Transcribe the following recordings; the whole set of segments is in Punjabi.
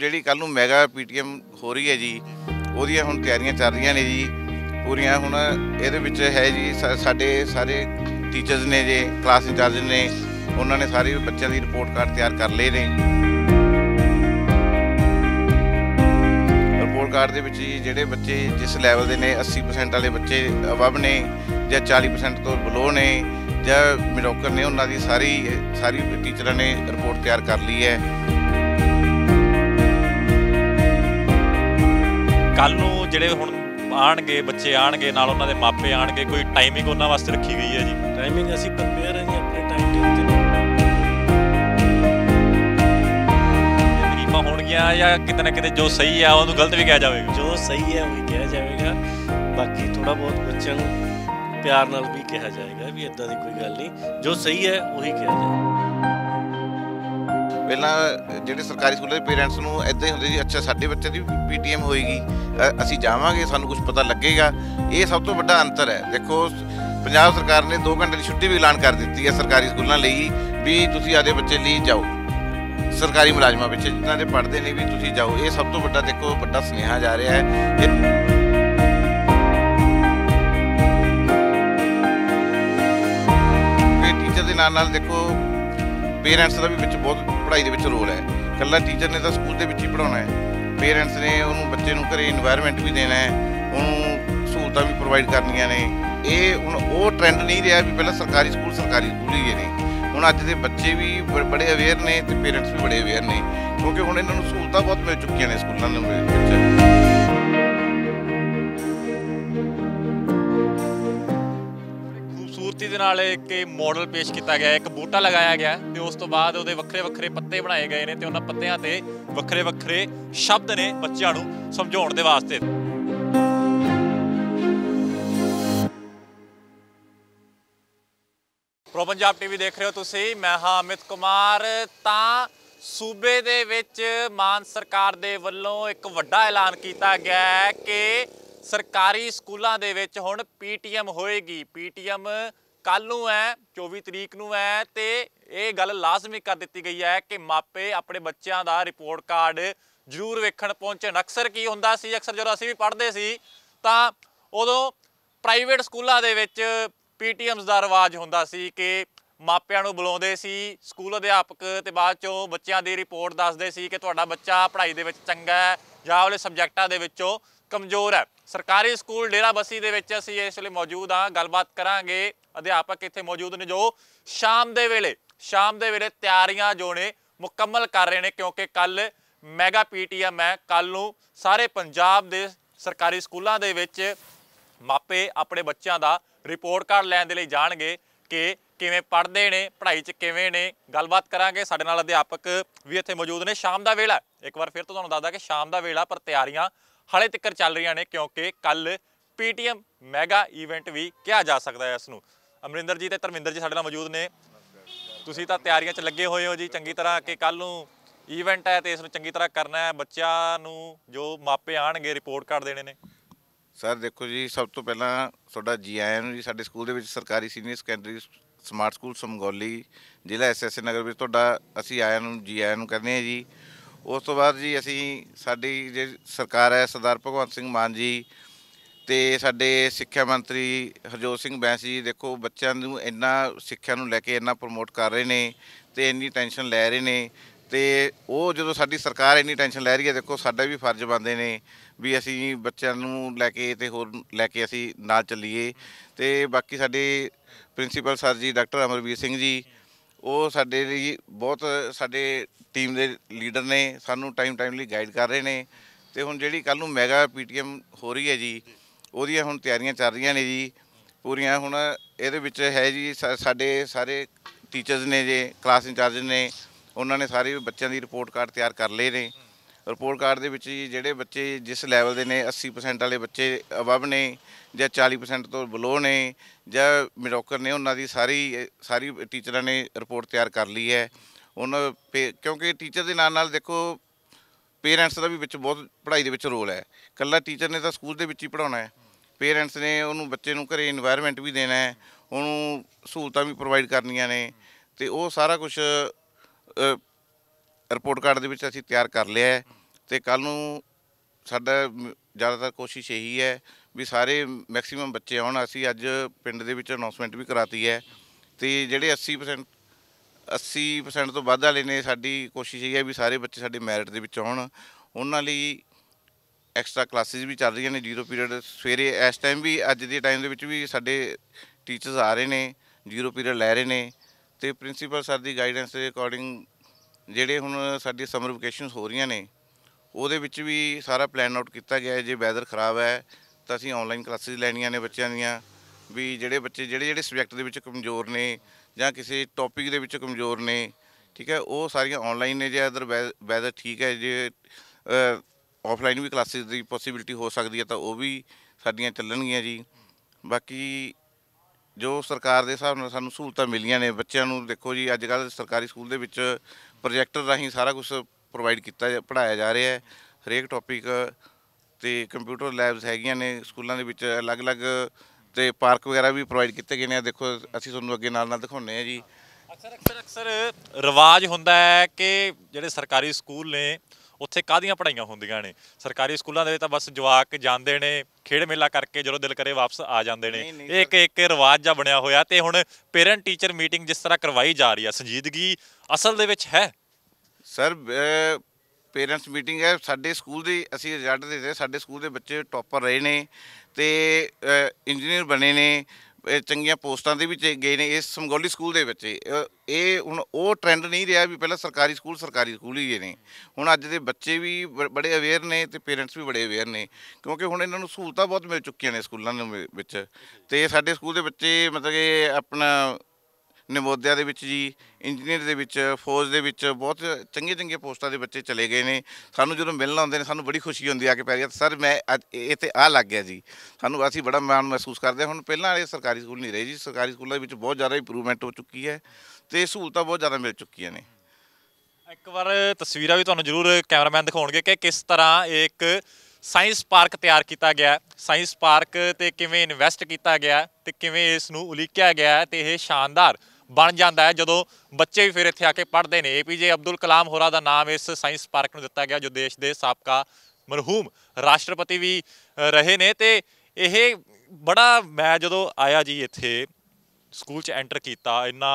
ਜਿਹੜੀ ਕੱਲ ਨੂੰ ਮੈਗਾ ਪੀਟੀਐਮ ਹੋ ਰਹੀ ਹੈ ਜੀ ਉਹਦੀਆਂ ਹੁਣ ਤਿਆਰੀਆਂ ਚੱਲ ਰਹੀਆਂ ਨੇ ਜੀ ਪੂਰੀਆਂ ਹੁਣ ਇਹਦੇ ਵਿੱਚ ਹੈ ਜੀ ਸਾਡੇ ਸਾਰੇ ਟੀਚਰਸ ਨੇ ਜੇ ਕਲਾਸ ਇੰਚਾਰਜ ਨੇ ਉਹਨਾਂ ਨੇ ਸਾਰੇ ਬੱਚਿਆਂ ਦੀ ਰਿਪੋਰਟ ਕਾਰਡ ਤਿਆਰ ਕਰ ਲਏ ਨੇ ਰਿਪੋਰਟ ਕਾਰਡ ਦੇ ਵਿੱਚ ਜਿਹੜੇ ਬੱਚੇ ਜਿਸ ਲੈਵਲ ਦੇ ਨੇ 80% ਵਾਲੇ ਬੱਚੇ ਅਬਵ ਨੇ ਜਾਂ 40% ਤੋਂ ਬਲੋ ਨੇ ਜਾਂ ਮਿਡੋਕਰ ਨੇ ਉਹਨਾਂ ਦੀ ਸਾਰੀ ਸਾਰੀ ਟੀਚਰਾਂ ਨੇ ਰਿਪੋਰਟ ਤਿਆਰ ਕਰ ਲਈ ਹੈ ਕੱਲ ਨੂੰ ਜਿਹੜੇ ਹੁਣ ਆਣਗੇ ਬੱਚੇ ਆਣਗੇ ਨਾਲ ਉਹਨਾਂ ਦੇ ਮਾਪੇ ਆਣਗੇ ਕੋਈ ਟਾਈਮਿੰਗ ਉਹਨਾਂ ਵਾਸਤੇ ਰੱਖੀ ਗਈ ਹੈ ਜੀ ਟਾਈਮਿੰਗ ਅਸੀਂ ਕੰਪੇਅਰ ਹਾਂ ਜੀ ਆਪਣੇ ਟਾਈਮ ਦੇ ਉੱਤੇ ਹੋਣ ਹੋਣਗੀਆਂ ਜਾਂ ਕਿਤੇ ਨਾ ਕਿਤੇ ਜੋ ਸਹੀ ਆ ਉਹਨੂੰ ਗਲਤ ਵੀ ਕਿਹਾ ਜਾਵੇਗਾ ਜੋ ਸਹੀ ਹੈ ਉਹ ਹੀ ਕਿਹਾ ਜਾਵੇਗਾ ਬਾਕੀ ਥੋੜਾ ਬਹੁਤ ਬੱਚਿਆਂ ਨੂੰ ਪਿਆਰ ਨਾਲ ਵੀ ਕਿਹਾ ਜਾਏਗਾ ਵੀ ਇਦਾਂ ਦੀ ਕੋਈ ਗੱਲ ਨਹੀਂ ਜੋ ਸਹੀ ਹੈ ਉਹੀ ਕਿਹਾ ਜਾਏਗਾ ਪਹਿਲਾਂ ਜਿਹੜੇ ਸਰਕਾਰੀ ਸਕੂਲਾਂ ਦੇ ਪੇਰੈਂਟਸ ਨੂੰ ਇਦਾਂ ਹੀ ਹੁੰਦੇ ਸੀ ਅੱਛਾ ਸਾਡੇ ਬੱਚੇ ਦੀ ਪੀਟੀਐਮ ਹੋਏਗੀ ਅਸੀਂ ਜਾਵਾਂਗੇ ਸਾਨੂੰ ਕੁਝ ਪਤਾ ਲੱਗੇਗਾ ਇਹ ਸਭ ਤੋਂ ਵੱਡਾ ਅੰਤਰ ਹੈ ਦੇਖੋ ਪੰਜਾਬ ਸਰਕਾਰ ਨੇ 2 ਘੰਟੇ ਦੀ ਛੁੱਟੀ ਵੀ ਐਲਾਨ ਕਰ ਦਿੱਤੀ ਹੈ ਸਰਕਾਰੀ ਸਕੂਲਾਂ ਲਈ ਵੀ ਤੁਸੀਂ ਆਦੇ ਬੱਚੇ ਲਈ ਜਾਓ ਸਰਕਾਰੀ ਮੁਲਾਜ਼ਮਾਂ ਵਿੱਚ ਜਿਨ੍ਹਾਂ ਦੇ ਪੜ੍ਹਦੇ ਨਹੀਂ ਵੀ ਤੁਸੀਂ ਜਾਓ ਇਹ ਸਭ ਤੋਂ ਵੱਡਾ ਦੇਖੋ ਵੱਡਾ ਸੁਨੇਹਾ ਜਾ ਰਿਹਾ ਹੈ ਟੀਚਰ ਦੇ ਨਾਲ ਨਾਲ ਦੇਖੋ ਪੇਰੈਂਟਸ ਦਾ ਵੀ ਵਿੱਚ ਬਹੁਤ ਪੜ੍ਹਾਈ ਦੇ ਵਿੱਚ ਰੋਲ ਹੈ ਕੱਲਾ ਟੀਚਰ ਨੇ ਤਾਂ ਸਕੂਲ ਦੇ ਵਿੱਚ ਹੀ ਪੜਾਉਣਾ ਹੈ ਪੇਰੈਂਟਸ ਨੇ ਉਹਨੂੰ ਬੱਚੇ ਨੂੰ ਘਰੇ এনवायरमेंट ਵੀ ਦੇਣਾ ਹੈ ਉਹਨੂੰ ਸਹੂਲਤਾਂ ਵੀ ਪ੍ਰੋਵਾਈਡ ਕਰਨੀਆਂ ਨੇ ਇਹ ਹੁਣ ਉਹ ਟ੍ਰੈਂਡ ਨਹੀਂ ਰਿਹਾ ਵੀ ਪਹਿਲਾਂ ਸਰਕਾਰੀ ਸਕੂਲ ਸਰਕਾਰੀ ਸਕੂਲ ਹੀ ਨੇ ਹੁਣ ਅੱਜ ਦੇ ਬੱਚੇ ਵੀ ਬੜੇ ਅਵੇਅਰ ਨੇ ਤੇ ਪੇਰੈਂਟਸ ਵੀ ਬੜੇ ਅਵੇਅਰ ਨੇ ਕਿਉਂਕਿ ਹੁਣ ਇਹਨਾਂ ਨੂੰ ਸਹੂਲਤਾਂ ਬਹੁਤ ਮਿਲ ਚੁੱਕੀਆਂ ਨੇ ਸਕੂਲਾਂ ਦੇ ਵਿੱਚ ਨਾਲ ਇੱਕ ਮਾਡਲ ਪੇਸ਼ ਕੀਤਾ ਗਿਆ ਇੱਕ ਬੂਟਾ ਲਗਾਇਆ ਗਿਆ ਤੇ ਉਸ ਤੋਂ ਬਾਅਦ ਉਹਦੇ ਵੱਖਰੇ ਵੱਖਰੇ ਪੱਤੇ ਬਣਾਏ ਗਏ ਨੇ ਤੇ ਉਹਨਾਂ ਪੱਤਿਆਂ ਤੇ ਵੱਖਰੇ ਵੱਖਰੇ ਸ਼ਬਦ ਨੇ ਬੱਚਿਆਂ ਨੂੰ ਸਮਝਾਉਣ ਦੇ ਵਾਸਤੇ ਪ੍ਰੋ ਪੰਜਾਬ ਟੀਵੀ ਦੇਖ ਰਹੇ ਹੋ ਤੁਸੀਂ ਮੈਂ ਹਾਂ ਅਮਿਤ ਕੁਮਾਰ ਤਾਂ ਸੂਬੇ ਦੇ ਵਿੱਚ ਮਾਨ ਸਰਕਾਰ ਦੇ ਵੱਲੋਂ ਇੱਕ ਵੱਡਾ ਐਲਾਨ ਕੀਤਾ ਗਿਆ ਹੈ ਕਿ ਸਰਕਾਰੀ ਸਕੂਲਾਂ ਦੇ ਵਿੱਚ ਹੁਣ ਪੀਟੀਐਮ ਹੋਏਗੀ ਪੀਟੀਐਮ ਕੱਲ ਨੂੰ ਐ 24 ਤਰੀਕ ਨੂੰ ਐ ਤੇ ਇਹ ਗੱਲ ਲਾਜ਼ਮੀ ਕਰ ਦਿੱਤੀ ਗਈ ਹੈ ਕਿ ਮਾਪੇ ਆਪਣੇ ਬੱਚਿਆਂ ਦਾ ਰਿਪੋਰਟ ਕਾਰਡ ਜ਼ਰੂਰ ਵੇਖਣ ਪਹੁੰਚਣ ਅਕਸਰ ਕੀ ਹੁੰਦਾ ਸੀ ਅਕਸਰ ਜਦੋਂ ਅਸੀਂ ਵੀ ਪੜ੍ਹਦੇ ਸੀ ਤਾਂ ਉਦੋਂ ਪ੍ਰਾਈਵੇਟ ਸਕੂਲਾਂ ਦੇ ਵਿੱਚ ਪੀਟੀਐਮਸ ਦਾ ਰਿਵਾਜ ਹੁੰਦਾ ਸੀ ਕਿ ਮਾਪਿਆਂ ਨੂੰ ਬੁਲਾਉਂਦੇ ਸੀ ਸਕੂਲ ਅਧਿਆਪਕ ਤੇ ਬਾਅਦ ਚੋਂ ਬੱਚਿਆਂ ਦੀ ਰਿਪੋਰਟ ਦੱਸਦੇ ਸੀ ਕਿ ਤੁਹਾਡਾ ਬੱਚਾ ਪੜ੍ਹਾਈ ਦੇ ਵਿੱਚ ਚੰਗਾ ਹੈ ਜਾਂ ਉਹਲੇ ਸਬਜੈਕਟਾਂ ਦੇ ਵਿੱਚੋਂ ਕਮਜ਼ੋਰ ਹੈ ਸਰਕਾਰੀ ਸਕੂਲ ਡੇਰਾ ਬਸੀ ਦੇ ਵਿੱਚ ਅਸੀਂ ਇਸ ਵੇਲੇ ਮੌਜੂਦ ਹਾਂ ਗੱਲਬਾਤ ਕਰਾਂਗੇ ਅਧਿਆਪਕ ਇੱਥੇ ਮੌਜੂਦ ਨੇ ਜੋ ਸ਼ਾਮ ਦੇ ਵੇਲੇ ਸ਼ਾਮ ਦੇ ਵੇਲੇ ਤਿਆਰੀਆਂ ਜੋ ਨੇ ਮੁਕੰਮਲ ਕਰ ਰਹੇ ਨੇ ਕਿਉਂਕਿ ਕੱਲ ਮੈਗਾ ਪੀਟੀਐਮ ਹੈ ਕੱਲ ਨੂੰ ਸਾਰੇ ਪੰਜਾਬ ਦੇ ਸਰਕਾਰੀ ਸਕੂਲਾਂ ਦੇ ਵਿੱਚ ਮਾਪੇ ਆਪਣੇ ਬੱਚਿਆਂ ਦਾ ਰਿਪੋਰਟ ਕਾਰਡ ਲੈਣ ਦੇ ਲਈ ਜਾਣਗੇ ਕਿ ਕਿਵੇਂ ਪੜ੍ਹਦੇ ਨੇ ਪੜ੍ਹਾਈ 'ਚ ਕਿਵੇਂ ਨੇ ਗੱਲਬਾਤ ਕਰਾਂਗੇ ਸਾਡੇ ਨਾਲ ਅਧਿਆਪਕ ਵੀ ਇੱਥੇ ਮੌਜੂਦ ਨੇ ਸ਼ਾਮ ਦਾ ਵੇਲਾ ਇੱਕ ਵਾਰ ਫਿਰ ਤੋਂ ਤੁਹਾਨੂੰ ਦੱਸਦਾ ਕਿ ਸ਼ਾਮ ਦਾ ਵੇਲਾ ਪਰ ਤਿਆਰੀਆਂ ਹਾਲੇ ਤੱਕ ਚੱਲ ਰਹੀਆਂ ਨੇ ਕਿਉਂਕਿ ਕੱਲ ਪੀਟੀਐਮ ਮੈਗਾ ਇਵੈਂਟ ਵੀ ਕਿਹਾ ਜਾ ਸਕਦਾ ਹੈ ਇਸ ਨੂੰ ਅਮਰਿੰਦਰ ਜੀ ਤੇ ਧਰਮਿੰਦਰ ਜੀ ਸਾਡੇ ਨਾਲ ਮੌਜੂਦ ਨੇ ਤੁਸੀਂ ਤਾਂ ਤਿਆਰੀਆਂ 'ਚ ਲੱਗੇ ਹੋਏ ਹੋ ਜੀ ਚੰਗੀ ਤਰ੍ਹਾਂ ਕਿ ਕੱਲ ਨੂੰ ਇਵੈਂਟ ਹੈ ਤੇ ਇਸ ਨੂੰ ਚੰਗੀ ਤਰ੍ਹਾਂ ਕਰਨਾ ਹੈ ਬੱਚਿਆਂ ਨੂੰ ਜੋ ਮਾਪੇ ਆਣਗੇ ਰਿਪੋਰਟ ਕਾਰਡ ਦੇਣੇ ਨੇ ਸਰ ਦੇਖੋ ਜੀ ਸਭ ਤੋਂ ਪਹਿਲਾਂ ਤੁਹਾਡਾ ਜੀਐਨ ਵੀ ਸਾਡੇ ਸਕੂਲ ਦੇ ਵਿੱਚ ਸਰਕਾਰੀ senior secondary smart school Samgoli ਜ਼ਿਲ੍ਹਾ ਐਸਐਸ ਨਗਰ ਵਿੱਚ ਤੁਹਾਡਾ ਅਸੀਂ ਆਇਆਂ ਨੂੰ ਜੀਐਨ ਨੂੰ ਕਹਿੰਦੇ ਆ ਜੀ ਉਸ ਤੋਂ ਬਾਅਦ ਜੀ ਅਸੀਂ ਸਾਡੀ ਜੇ ਸਰਕਾਰ ਹੈ ਸਰਦਾਰ ਭਗਵੰਤ ਸਿੰਘ ਮਾਨ ਜੀ ਤੇ ਸਾਡੇ ਸਿੱਖਿਆ ਮੰਤਰੀ ਹਰਜੋਤ ਸਿੰਘ ਬੈਂਸ ਜੀ ਦੇਖੋ ਬੱਚਿਆਂ ਨੂੰ ਇੰਨਾ ਸਿੱਖਿਆ ਨੂੰ ਲੈ ਕੇ ਇੰਨਾ ਪ੍ਰਮੋਟ ਕਰ ਰਹੇ ਨੇ ਤੇ ਇੰਨੀ ਟੈਨਸ਼ਨ ਲੈ ਰਹੇ ਨੇ ਤੇ ਉਹ ਜਦੋਂ ਸਾਡੀ ਸਰਕਾਰ ਇੰਨੀ ਟੈਨਸ਼ਨ ਲੈ ਰਹੀ ਹੈ ਦੇਖੋ ਸਾਡਾ ਵੀ ਫਰਜ਼ ਬੰਦੇ ਨੇ ਵੀ ਅਸੀਂ ਬੱਚਿਆਂ ਨੂੰ ਲੈ ਕੇ ਤੇ ਹੋਰ ਲੈ ਕੇ ਅਸੀਂ ਨਾਲ ਚੱਲੀਏ ਤੇ ਬਾਕੀ ਸਾਡੇ principal sir ji doctor Amarveer Singh ji ਉਹ ਸਾਡੇ ਲਈ ਬਹੁਤ ਸਾਡੇ ਟੀਮ ਦੇ ਲੀਡਰ ਨੇ ਸਾਨੂੰ ਟਾਈਮ ਟਾਈਮ ਲਈ ਗਾਈਡ ਕਰ ਰਹੇ ਨੇ ਤੇ ਹੁਣ ਜਿਹੜੀ ਕੱਲ ਨੂੰ ਮੈਗਾ ਪੀਟੀਐਮ ਹੋ ਰਹੀ ਹੈ ਜੀ ਉਹਦੀਆਂ ਹੁਣ ਤਿਆਰੀਆਂ ਚੱਲ ਰਹੀਆਂ ਨੇ ਜੀ ਪੂਰੀਆਂ ਹੁਣ ਇਹਦੇ ਵਿੱਚ ਹੈ ਜੀ ਸਾਡੇ ਸਾਰੇ ਟੀਚਰਸ ਨੇ ਜੇ ਕਲਾਸ ਇੰਚਾਰਜ ਨੇ ਉਹਨਾਂ ਨੇ ਸਾਰੇ ਬੱਚਿਆਂ ਦੀ ਰਿਪੋਰਟ ਕਾਰਡ ਤਿਆਰ ਕਰ ਲਏ ਨੇ ਰਿਪੋਰਟ ਕਾਰਡ ਦੇ ਵਿੱਚ ਜਿਹੜੇ ਬੱਚੇ ਜਿਸ ਲੈਵਲ ਦੇ ਨੇ 80% ਵਾਲੇ ਬੱਚੇ ਅਬਵ ਨੇ ਜਾਂ 40% ਤੋਂ ਬਲੋ ਨੇ ਜਾਂ ਮਿਡੋਕਰ ਨੇ ਉਹਨਾਂ ਦੀ ਸਾਰੀ ਸਾਰੀ ਟੀਚਰਾਂ ਨੇ ਰਿਪੋਰਟ ਤਿਆਰ ਕਰ ਲਈ ਹੈ ਉਹਨਾਂ ਕਿਉਂਕਿ ਟੀਚਰ ਦੇ ਨਾਲ ਨਾਲ ਦੇਖੋ ਪੇਰੈਂਟਸ ਦਾ ਵੀ ਵਿੱਚ ਬਹੁਤ ਪੜ੍ਹਾਈ ਦੇ ਵਿੱਚ ਰੋਲ ਹੈ ਕੱਲਾ ਟੀਚਰ ਨੇ ਤਾਂ ਸਕੂਲ ਦੇ ਵਿੱਚ ਹੀ ਪੜਾਉਣਾ ਹੈ ਪੇਰੈਂਟਸ ਨੇ ਉਹਨੂੰ ਬੱਚੇ ਨੂੰ ਘਰੇ এনवायरमेंट ਵੀ ਦੇਣਾ ਹੈ ਉਹਨੂੰ ਸਹੂਲਤਾਂ ਵੀ ਪ੍ਰੋਵਾਈਡ ਕਰਨੀਆਂ ਨੇ ਤੇ ਉਹ ਸਾਰਾ ਕੁਝ ਰਿਪੋਰਟ ਕਾਰਡ ਦੇ ਵਿੱਚ ਅਸੀਂ ਤਿਆਰ ਕਰ ਲਿਆ ਹੈ ਤੇ ਕੱਲ ਨੂੰ ਸਾਡਾ ਜ਼ਿਆਦਾਤਰ ਕੋਸ਼ਿਸ਼ ਇਹੀ ਹੈ ਵੀ ਸਾਰੇ ਮੈਕਸਿਮਮ ਬੱਚੇ ਆਉਣ ਅਸੀਂ ਅੱਜ ਪਿੰਡ ਦੇ ਵਿੱਚ ਅਨਾਉਂਸਮੈਂਟ ਵੀ ਕਰਾਤੀ ਹੈ ਤੇ ਜਿਹੜੇ 80% 80% ਤੋਂ ਵੱਧ ਵਾਲੇ ਨੇ ਸਾਡੀ ਕੋਸ਼ਿਸ਼ ਇਹ ਹੈ ਵੀ ਸਾਰੇ ਬੱਚੇ ਸਾਡੇ ਮੈਰਿਟ ਦੇ ਵਿੱਚ ਆਉਣ ਉਹਨਾਂ ਲਈ ਐਕਸਟਰਾ ਕਲਾਸਿਸ ਵੀ ਚੱਲ ਰਹੀਆਂ ਨੇ ਜ਼ੀਰੋ ਪੀਰੀਅਡ ਸਵੇਰੇ ਇਸ ਟਾਈਮ ਵੀ ਅੱਜ ਦੇ ਟਾਈਮ ਦੇ ਵਿੱਚ ਵੀ ਸਾਡੇ ਟੀਚਰਸ ਆ ਰਹੇ ਨੇ ਜ਼ੀਰੋ ਪੀਰੀਅਡ ਲੈ ਰਹੇ ਨੇ ਤੇ ਪ੍ਰਿੰਸੀਪਲ ਸਰ ਦੀ ਗਾਈਡੈਂਸ ਦੇ ਅਕੋਰਡਿੰਗ ਜਿਹੜੇ ਹੁਣ ਸਾਡੀ ਸਮਰ ਵਕੇਸ਼ਨਸ ਹੋ ਰਹੀਆਂ ਨੇ ਉਹਦੇ ਵਿੱਚ ਵੀ ਸਾਰਾ ਪਲਾਨ ਆਊਟ ਕੀਤਾ ਗਿਆ ਹੈ ਜੇ ਵੈਦਰ ਖਰਾਬ ਹੈ ਤਾਂ ਅਸੀਂ ਆਨਲਾਈਨ ਕਲਾਸਿਸ ਲੈਣੀਆਂ ਨੇ ਬੱਚਿਆਂ ਦੀਆਂ ਵੀ ਜਿਹੜੇ ਬੱਚੇ ਜਿਹੜੇ ਜਿਹੜੇ ਸਬਜੈਕਟ ਦੇ ਵਿੱਚ ਕਮਜ਼ੋਰ ਨੇ ਜਾਂ ਕਿਸੇ ਟੌਪਿਕ ਦੇ ਵਿੱਚ ਕਮਜ਼ੋਰ ਨੇ ਠੀਕ ਹੈ ਉਹ ਸਾਰੀਆਂ ਆਨਲਾਈਨ ਨੇ ਜੇ ਅਦਰ ਵੈਦਰ ਠੀਕ ਹੈ ਜੇ ਆਫਲਾਈਨ ਵੀ ਕਲਾਸਿਸ ਦੀ ਪੋਸਿਬਿਲਟੀ ਹੋ ਸਕਦੀ ਹੈ ਤਾਂ ਉਹ ਵੀ ਸਾਡੀਆਂ ਚੱਲਣਗੀਆਂ ਜੀ ਬਾਕੀ ਜੋ ਸਰਕਾਰ ਦੇ ਹਿਸਾਬ ਨਾਲ ਸਾਨੂੰ ਸਹੂਲਤਾਂ ਮਿਲੀਆਂ ਨੇ ਬੱਚਿਆਂ ਨੂੰ ਦੇਖੋ ਜੀ ਅੱਜ ਕੱਲ੍ਹ ਸਰਕਾਰੀ ਸਕੂਲ ਦੇ ਵਿੱਚ ਪ੍ਰੋਜੈਕਟਰ ਰਾਹੀਂ ਸਾਰਾ ਕੁਝ ਪ੍ਰੋਵਾਈਡ ਕੀਤਾ ਪੜਾਇਆ ਜਾ ਰਿਹਾ ਹੈ ਹਰੇਕ ਟੌਪਿਕ ਤੇ ਕੰਪਿਊਟਰ ਲੈਬਸ ਹੈਗੀਆਂ ਨੇ ਸਕੂਲਾਂ ਦੇ ਵਿੱਚ ਅਲੱਗ-ਅਲੱਗ ਤੇ ਪਾਰਕ ਵਗੈਰਾ ਵੀ ਪ੍ਰੋਵਾਈਡ ਕੀਤੇ ਗਏ ਨੇ ਦੇਖੋ ਅਸੀਂ ਤੁਹਾਨੂੰ ਅੱਗੇ ਨਾਲ ਨਾਲ ਦਿਖਾਉਂਦੇ ਆ ਜੀ ਅਕਸਰ ਅਕਸਰ ਅਕਸਰ ਰਿਵਾਜ ਹੁੰਦਾ ਹੈ ਕਿ ਜਿਹੜੇ ਸਰਕਾਰੀ ਸਕੂਲ ਨੇ ਉੱਥੇ ਕਾਦੀਆਂ ਪੜਾਈਆਂ ਹੁੰਦੀਆਂ ਨੇ ਸਰਕਾਰੀ ਸਕੂਲਾਂ ਦੇ ਵਿੱਚ ਤਾਂ ਬਸ ਜਵਾਕ ਜਾਂਦੇ ਨੇ ਖੇਡ ਮੇਲਾ ਕਰਕੇ ਜਦੋਂ ਦਿਲ ਕਰੇ ਵਾਪਸ ਆ ਜਾਂਦੇ ਨੇ ਇਹ ਇੱਕ ਇੱਕ ਰਿਵਾਜ ਜਾਂ ਬਣਿਆ ਹੋਇਆ ਤੇ ਹੁਣ ਪੇਰੈਂਟ ਟੀਚਰ ਮੀਟਿੰਗ ਜਿਸ ਤਰ੍ਹਾਂ ਕਰਵਾਈ ਜਾ ਰਹੀ ਆ ਸੰਜੀਦਗੀ ਅਸਲ ਦੇ ਵਿੱਚ ਹੈ ਸਰ ਪੇਰੈਂਟਸ ਮੀਟਿੰਗ ਹੈ ਸਾਡੇ ਸਕੂਲ ਦੀ ਅਸੀਂ ਰਿਜ਼ਲਟ ਦੇ ਸਾਡੇ ਸਕੂਲ ਦੇ ਬੱਚੇ ਟੌਪਰ ਰਹੇ ਨੇ ਤੇ ਇੰਜੀਨੀਅਰ ਬਣੇ ਨੇ ਚੰਗੀਆਂ ਪੋਸਟਾਂ ਦੇ ਵਿੱਚ ਗਏ ਨੇ ਇਸ ਸਮਗੋਲੀ ਸਕੂਲ ਦੇ ਵਿੱਚ ਇਹ ਹੁਣ ਉਹ ਟ੍ਰੈਂਡ ਨਹੀਂ ਰਿਹਾ ਵੀ ਪਹਿਲਾਂ ਸਰਕਾਰੀ ਸਕੂਲ ਸਰਕਾਰੀ ਸਕੂਲ ਹੀ ਨੇ ਹੁਣ ਅੱਜ ਦੇ ਬੱਚੇ ਵੀ ਬੜੇ ਅਵੇਅਰ ਨੇ ਤੇ ਪੇਰੈਂਟਸ ਵੀ ਬੜੇ ਅਵੇਅਰ ਨੇ ਕਿਉਂਕਿ ਹੁਣ ਇਹਨਾਂ ਨੂੰ ਸਹੂਲਤਾਂ ਬਹੁਤ ਮਿਲ ਚੁੱਕੀਆਂ ਨੇ ਸਕੂਲਾਂ ਦੇ ਵਿੱਚ ਤੇ ਸਾਡੇ ਸਕੂਲ ਦੇ ਬੱਚੇ ਮਤਲਬ ਕਿ ਆਪਣਾ ਨਵੋਦਿਆ ਦੇ ਵਿੱਚ ਜੀ ਇੰਜੀਨੀਅਰ ਦੇ ਵਿੱਚ ਫੌਜ ਦੇ ਵਿੱਚ ਬਹੁਤ ਚੰਗੇ ਚੰਗੇ ਪੋਸਟਾਂ ਦੇ ਬੱਚੇ ਚਲੇ ਗਏ ਨੇ ਸਾਨੂੰ ਜਦੋਂ ਮਿਲਣ ਆਉਂਦੇ ਨੇ ਸਾਨੂੰ ਬੜੀ ਖੁਸ਼ੀ ਹੁੰਦੀ ਆ ਕਿ ਪੈਰੀਆ ਸਰ ਮੈਂ ਇਹ ਤੇ ਆ ਲੱਗ ਗਿਆ ਜੀ ਸਾਨੂੰ ਅਸੀਂ ਬੜਾ ਮਾਣ ਮਹਿਸੂਸ ਕਰਦੇ ਹੁਣ ਪਹਿਲਾਂ ਵਾਲੇ ਸਰਕਾਰੀ ਸਕੂਲ ਨਹੀਂ ਰਹੇ ਜੀ ਸਰਕਾਰੀ ਸਕੂਲਾਂ ਵਿੱਚ ਬਹੁਤ ਜ਼ਿਆਦਾ ਇੰਪਰੂਵਮੈਂਟ ਹੋ ਚੁੱਕੀ ਹੈ ਤੇ ਸਹੂਲਤਾਂ ਬਹੁਤ ਜ਼ਿਆਦਾ ਮਿਲ ਚੁੱਕੀਆਂ ਨੇ ਇੱਕ ਵਾਰ ਤਸਵੀਰਾਂ ਵੀ ਤੁਹਾਨੂੰ ਜ਼ਰੂਰ ਕੈਮਰਾਮੈਨ ਦਿਖਾਉਣਗੇ ਕਿ ਕਿਸ ਤਰ੍ਹਾਂ ਇੱਕ ਸਾਇੰਸ ਪਾਰਕ ਤਿਆਰ ਕੀਤਾ ਗਿਆ ਸਾਇੰਸ ਪਾਰਕ ਤੇ ਕਿਵੇਂ ਇਨਵੈਸਟ ਕੀਤਾ ਗਿਆ ਤੇ ਕਿਵੇਂ ਇਸ ਨੂੰ ਉਲੀਕਿਆ ਗਿਆ ਤੇ ਇਹ ਸ਼ਾਨਦਾਰ ਬਣ ਜਾਂਦਾ ਹੈ ਜਦੋਂ ਬੱਚੇ ਵੀ ਫਿਰ ਇੱਥੇ ਆ ਕੇ ਪੜ੍ਹਦੇ ਨੇ ਏਪੀਜੇ ਅਬਦੁਲ ਕਲਾਮ ਹੋਰਾ ਦਾ ਨਾਮ ਇਸ ਸਾਇੰਸ ਪਾਰਕ ਨੂੰ ਦਿੱਤਾ ਗਿਆ ਜੋ ਦੇਸ਼ ਦੇ ਸਾਬਕਾ ਮਰਹੂਮ ਰਾਸ਼ਟਰਪਤੀ ਵੀ ਰਹੇ ਨੇ ਤੇ ਇਹ ਬੜਾ ਮੈਂ ਜਦੋਂ ਆਇਆ ਜੀ ਇੱਥੇ ਸਕੂਲ 'ਚ ਐਂਟਰ ਕੀਤਾ ਇੰਨਾ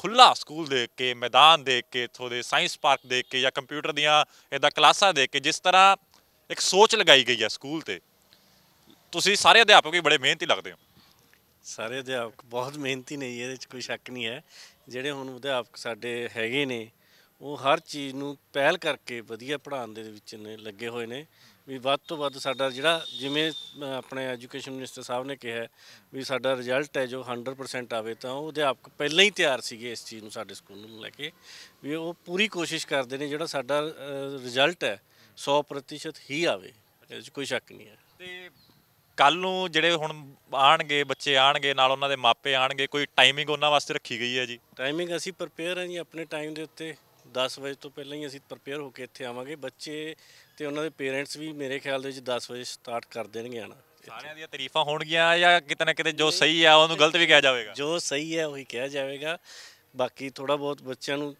ਖੁੱਲਾ ਸਕੂਲ ਦੇਖ ਕੇ ਮੈਦਾਨ ਦੇਖ ਕੇ ਇਥੋਂ ਦੇ ਸਾਇੰਸ ਪਾਰਕ ਦੇਖ ਕੇ ਜਾਂ ਕੰਪਿਊਟਰ ਦੀਆਂ ਇਹਦਾ ਕਲਾਸਾਂ ਦੇਖ ਕੇ ਜਿਸ ਤਰ੍ਹਾਂ ਇੱਕ ਸੋਚ ਲਗਾਈ ਗਈ ਹੈ ਸਕੂਲ ਤੇ ਤੁਸੀਂ ਸਾਰੇ ਅਧਿਆਪਕ ਵੀ ਬੜੇ ਮਿਹਨਤੀ ਲੱਗਦੇ ਹੋ ਸਾਰੇ ਅਧਿਆਪਕ ਬਹੁਤ ਮਿਹਨਤੀ ਨੇ ਇਹਦੇ 'ਚ ਕੋਈ ਸ਼ੱਕ ਨਹੀਂ ਹੈ ਜਿਹੜੇ ਹੁਣ ਅਧਿਆਪਕ ਸਾਡੇ ਹੈਗੇ ਨੇ ਉਹ ਹਰ ਚੀਜ਼ ਨੂੰ ਪਹਿਲ ਕਰਕੇ ਵਧੀਆ ਪੜ੍ਹਾਉਣ ਦੇ ਵਿੱਚ ਨੇ ਲੱਗੇ ਹੋਏ ਨੇ ਵੀ ਵੱਧ ਤੋਂ ਵੱਧ ਸਾਡਾ ਜਿਹੜਾ ਜਿਵੇਂ ਆਪਣੇ ਐਜੂਕੇਸ਼ਨ ਮਿਨਿਸਟਰ ਸਾਹਿਬ ਨੇ ਕਿਹਾ ਵੀ ਸਾਡਾ ਰਿਜ਼ਲਟ ਹੈ ਜੋ 100% ਆਵੇ ਤਾਂ ਉਹ ਅਧਿਆਪਕ ਪਹਿਲਾਂ ਹੀ ਤਿਆਰ ਸੀਗੇ ਇਸ ਚੀਜ਼ ਨੂੰ ਸਾਡੇ ਸਕੂਲ ਨੂੰ ਲੈ ਕੇ ਵੀ ਉਹ ਪੂਰੀ ਕੋਸ਼ਿਸ਼ ਕਰਦੇ ਨੇ ਜਿਹੜਾ ਸਾਡਾ ਰਿਜ਼ਲਟ ਹੈ 100% ਹੀ ਆਵੇ ਇਹ ਕੋਈ ਸ਼ੱਕ ਨਹੀਂ ਹੈ ਤੇ ਕੱਲ ਨੂੰ ਜਿਹੜੇ ਹੁਣ ਆਣਗੇ ਬੱਚੇ ਆਣਗੇ ਨਾਲ ਉਹਨਾਂ ਦੇ ਮਾਪੇ ਆਣਗੇ ਕੋਈ ਟਾਈਮਿੰਗ ਉਹਨਾਂ ਵਾਸਤੇ ਰੱਖੀ ਗਈ ਹੈ ਜੀ ਟਾਈਮਿੰਗ ਅਸੀਂ ਪ੍ਰਪੇਅਰ ਹਾਂ ਜੀ ਆਪਣੇ ਟਾਈਮ ਦੇ ਉੱਤੇ 10 ਵਜੇ ਤੋਂ ਪਹਿਲਾਂ ਹੀ ਅਸੀਂ ਪ੍ਰਪੇਅਰ ਹੋ ਕੇ ਇੱਥੇ ਆਵਾਂਗੇ ਬੱਚੇ ਤੇ ਉਹਨਾਂ ਦੇ ਪੇਰੈਂਟਸ ਵੀ ਮੇਰੇ ਖਿਆਲ ਦੇ ਵਿੱਚ 10 ਵਜੇ ਸਟਾਰਟ ਕਰ ਦੇਣਗੇ ਆਣਾ ਸਾਰਿਆਂ ਦੀਆਂ ਤਾਰੀਫਾਂ ਹੋਣਗੀਆਂ ਜਾਂ ਕਿਤੇ ਨਾ ਕਿਤੇ ਜੋ ਸਹੀ ਆ ਉਹਨੂੰ ਗਲਤ ਵੀ ਕਿਹਾ ਜਾਵੇਗਾ ਜੋ ਸਹੀ ਹੈ ਉਹੀ ਕਿਹਾ ਜਾਵੇਗਾ ਬਾਕੀ ਥੋੜਾ ਬਹੁਤ ਬੱਚਿਆਂ ਨੂੰ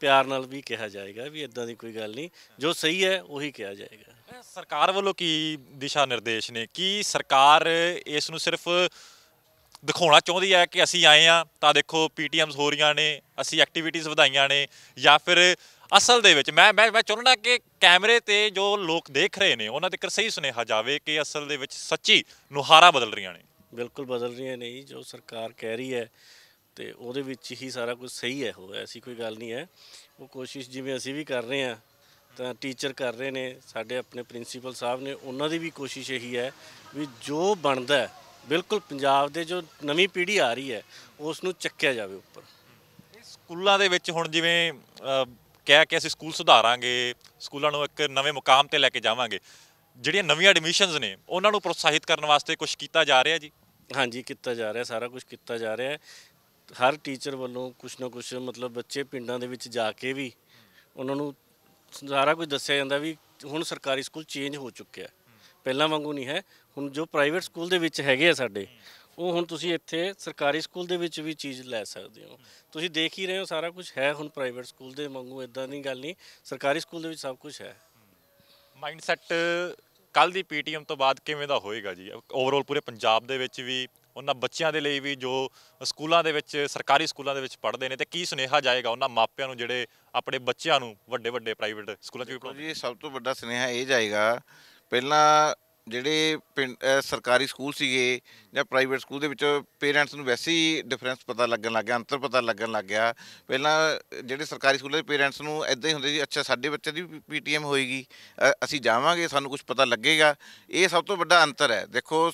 ਪਿਆਰ ਨਾਲ ਵੀ ਕਿਹਾ ਜਾਏਗਾ ਵੀ ਇਦਾਂ ਦੀ ਕੋਈ ਗੱਲ ਨਹੀਂ ਜੋ ਸਹੀ ਹੈ ਉਹੀ ਕਿਹਾ ਜਾਏਗਾ ਸਰਕਾਰ ਵੱਲੋਂ ਕੀ ਦਿਸ਼ਾ ਨਿਰਦੇਸ਼ ਨੇ ਕੀ ਸਰਕਾਰ ਇਸ ਨੂੰ ਸਿਰਫ ਦਿਖਾਉਣਾ ਚਾਹੁੰਦੀ ਹੈ ਕਿ ਅਸੀਂ ਆਏ ਆ ਤਾਂ ਦੇਖੋ ਪੀਟੀਐਮਸ ਹੋ ਰਹੀਆਂ ਨੇ ਅਸੀਂ ਐਕਟੀਵਿਟੀਜ਼ ਵਧਾਈਆਂ ਨੇ ਜਾਂ ਫਿਰ ਅਸਲ ਦੇ ਵਿੱਚ ਮੈਂ ਮੈਂ ਮੈਂ ਚਾਹੁੰਦਾ ਕਿ ਕੈਮਰੇ ਤੇ ਜੋ ਲੋਕ ਦੇਖ ਰਹੇ ਨੇ ਉਹਨਾਂ ਤੱਕ ਸਹੀ ਸੁਨੇਹਾ ਜਾਵੇ ਕਿ ਅਸਲ ਦੇ ਵਿੱਚ ਸੱਚੀ ਨੁਹਾਰਾ ਬਦਲ ਰਹੀਆਂ ਨੇ ਬਿਲਕੁਲ ਬਦਲ ਰਹੀਆਂ ਨੇ ਜੋ ਸਰਕਾਰ ਕਹਿ ਰਹੀ ਹੈ ਤੇ ਉਹਦੇ ਵਿੱਚ ਹੀ ਸਾਰਾ ਕੁਝ ਸਹੀ ਹੈ ਹੋ ਐਸੀ ਕੋਈ ਗੱਲ ਨਹੀਂ ਹੈ ਉਹ ਕੋਸ਼ਿਸ਼ ਜਿਵੇਂ ਅਸੀਂ ਵੀ ਕਰ ਰਹੇ ਹਾਂ ਤਾਂ ਟੀਚਰ ਕਰ ਰਹੇ ਨੇ ਸਾਡੇ ਆਪਣੇ ਪ੍ਰਿੰਸੀਪਲ ਸਾਹਿਬ ਨੇ ਉਹਨਾਂ ਦੀ ਵੀ ਕੋਸ਼ਿਸ਼ ਇਹੀ ਹੈ ਵੀ ਜੋ ਬਣਦਾ ਬਿਲਕੁਲ ਪੰਜਾਬ ਦੇ ਜੋ ਨਵੀਂ ਪੀੜ੍ਹੀ ਆ ਰਹੀ ਹੈ ਉਸ ਨੂੰ ਚੱਕਿਆ ਜਾਵੇ ਉੱਪਰ ਸਕੂਲਾਂ ਦੇ ਵਿੱਚ ਹੁਣ ਜਿਵੇਂ ਕਹਿ ਕੇ ਅਸੀਂ ਸਕੂਲ ਸੁਧਾਰਾਂਗੇ ਸਕੂਲਾਂ ਨੂੰ ਇੱਕ ਨਵੇਂ ਮੁਕਾਮ ਤੇ ਲੈ ਕੇ ਜਾਵਾਂਗੇ ਜਿਹੜੀਆਂ ਨਵੀਆਂ ਐਡਮਿਸ਼ਨਸ ਨੇ ਉਹਨਾਂ ਨੂੰ ਪ੍ਰੋਤਸਾਹਿਤ ਕਰਨ ਵਾਸਤੇ ਕੁਝ ਕੀਤਾ ਜਾ ਰਿਹਾ ਜੀ ਹਾਂਜੀ ਕੀਤਾ ਜਾ ਰਿਹਾ ਸਾਰਾ ਕੁਝ ਕੀਤਾ ਜਾ ਰਿਹਾ ਹਰ ਟੀਚਰ ਵੱਲੋਂ ਕੁਝ ਨਾ ਕੁਝ ਮਤਲਬ ਬੱਚੇ ਪਿੰਡਾਂ ਦੇ ਵਿੱਚ ਜਾ ਕੇ ਵੀ ਉਹਨਾਂ ਨੂੰ ਸਾਰਾ ਕੁਝ ਦੱਸਿਆ ਜਾਂਦਾ ਵੀ ਹੁਣ ਸਰਕਾਰੀ ਸਕੂਲ ਚੇਂਜ ਹੋ ਚੁੱਕਿਆ ਪਹਿਲਾਂ ਵਾਂਗੂ ਨਹੀਂ ਹੈ ਹੁਣ ਜੋ ਪ੍ਰਾਈਵੇਟ ਸਕੂਲ ਦੇ ਵਿੱਚ ਹੈਗੇ ਆ ਸਾਡੇ ਉਹ ਹੁਣ ਤੁਸੀਂ ਇੱਥੇ ਸਰਕਾਰੀ ਸਕੂਲ ਦੇ ਵਿੱਚ ਵੀ ਚੀਜ਼ ਲੈ ਸਕਦੇ ਹੋ ਤੁਸੀਂ ਦੇਖ ਹੀ ਰਹੇ ਹੋ ਸਾਰਾ ਕੁਝ ਹੈ ਹੁਣ ਪ੍ਰਾਈਵੇਟ ਸਕੂਲ ਦੇ ਵਾਂਗੂ ਇਦਾਂ ਨਹੀਂ ਗੱਲ ਨਹੀਂ ਸਰਕਾਰੀ ਸਕੂਲ ਦੇ ਵਿੱਚ ਸਭ ਕੁਝ ਹੈ ਮਾਈਂਡਸੈਟ ਕੱਲ ਦੀ ਪੀਟੀਐਮ ਤੋਂ ਬਾਅਦ ਕਿਵੇਂ ਦਾ ਹੋਏਗਾ ਜੀ ਓਵਰਆਲ ਪੂਰੇ ਪੰਜਾਬ ਦੇ ਵਿੱਚ ਵੀ ਉਹਨਾਂ ਬੱਚਿਆਂ ਦੇ ਲਈ ਵੀ ਜੋ ਸਕੂਲਾਂ ਦੇ ਵਿੱਚ ਸਰਕਾਰੀ ਸਕੂਲਾਂ ਦੇ ਵਿੱਚ ਪੜ੍ਹਦੇ ਨੇ ਤੇ ਕੀ ਸੁਨੇਹਾ ਜਾਏਗਾ ਉਹਨਾਂ ਮਾਪਿਆਂ ਨੂੰ ਜਿਹੜੇ ਆਪਣੇ ਬੱਚਿਆਂ ਨੂੰ ਵੱਡੇ ਵੱਡੇ ਪ੍ਰਾਈਵੇਟ ਸਕੂਲਾਂ 'ਚ ਵੀ ਪੜ੍ਹਾਉਂਦੇ ਜੀ ਸਭ ਤੋਂ ਵੱਡਾ ਸੁਨੇਹਾ ਇਹ ਜਾਏਗਾ ਪਹਿਲਾਂ ਜਿਹੜੇ ਪਿੰਡ ਸਰਕਾਰੀ ਸਕੂਲ ਸੀਗੇ ਜਾਂ ਪ੍ਰਾਈਵੇਟ ਸਕੂਲ ਦੇ ਵਿੱਚ ਪੇਰੈਂਟਸ ਨੂੰ ਵੈਸੇ ਹੀ ਡਿਫਰੈਂਸ ਪਤਾ ਲੱਗਣ ਲੱਗ ਗਿਆ ਅੰਤਰ ਪਤਾ ਲੱਗਣ ਲੱਗ ਗਿਆ ਪਹਿਲਾਂ ਜਿਹੜੇ ਸਰਕਾਰੀ ਸਕੂਲਾਂ ਦੇ ਪੇਰੈਂਟਸ ਨੂੰ ਐਦਾਂ ਹੀ ਹੁੰਦੇ ਸੀ ਅੱਛਾ ਸਾਡੇ ਬੱਚੇ ਦੀ ਪੀਟੀਐਮ ਹੋਏਗੀ ਅਸੀਂ ਜਾਵਾਂਗੇ ਸਾਨੂੰ ਕੁਝ ਪਤਾ ਲੱਗੇਗਾ ਇਹ ਸਭ ਤੋਂ ਵੱਡਾ ਅੰਤਰ ਹੈ ਦੇਖੋ